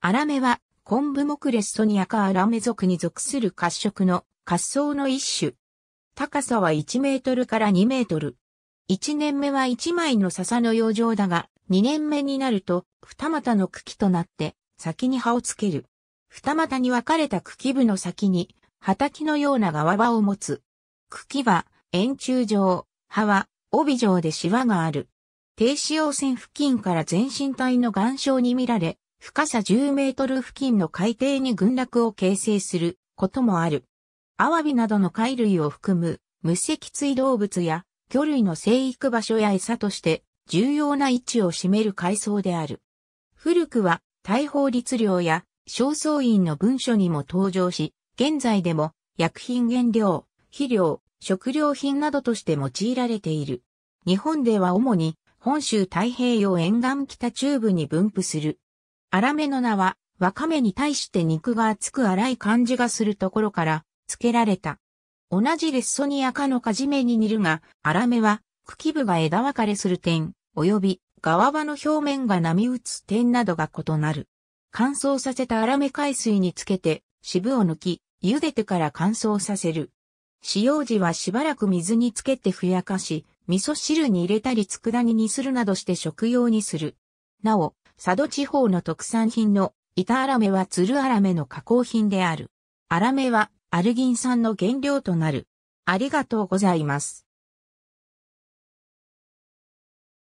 アラメは、コンブモクレストニアカアラメ属に属する褐色の褐草の一種。高さは1メートルから2メートル。1年目は1枚の笹の養生だが、2年目になると、二股の茎となって、先に葉をつける。二股に分かれた茎部の先に、畑のような側葉を持つ。茎は円柱状、葉は帯状でシワがある。低子葉線付近から全身体の岩礁に見られ、深さ10メートル付近の海底に群落を形成することもある。アワビなどの貝類を含む無脊椎動物や魚類の生育場所や餌として重要な位置を占める海藻である。古くは大法律令や焦燥院の文書にも登場し、現在でも薬品原料、肥料、食料品などとして用いられている。日本では主に本州太平洋沿岸北中部に分布する粗めの名は、わかめに対して肉が厚く粗い感じがするところから、付けられた。同じレッソニア科のカジメに似るが、粗めは、茎部が枝分かれする点、及び、側場の表面が波打つ点などが異なる。乾燥させた粗め海水につけて、渋を抜き、茹でてから乾燥させる。使用時はしばらく水につけてふやかし、味噌汁に入れたり佃煮にするなどして食用にする。なお、佐渡地方の特産品の板アラメは鶴ルアラメの加工品である。アラメはアルギン酸の原料となる。ありがとうございます。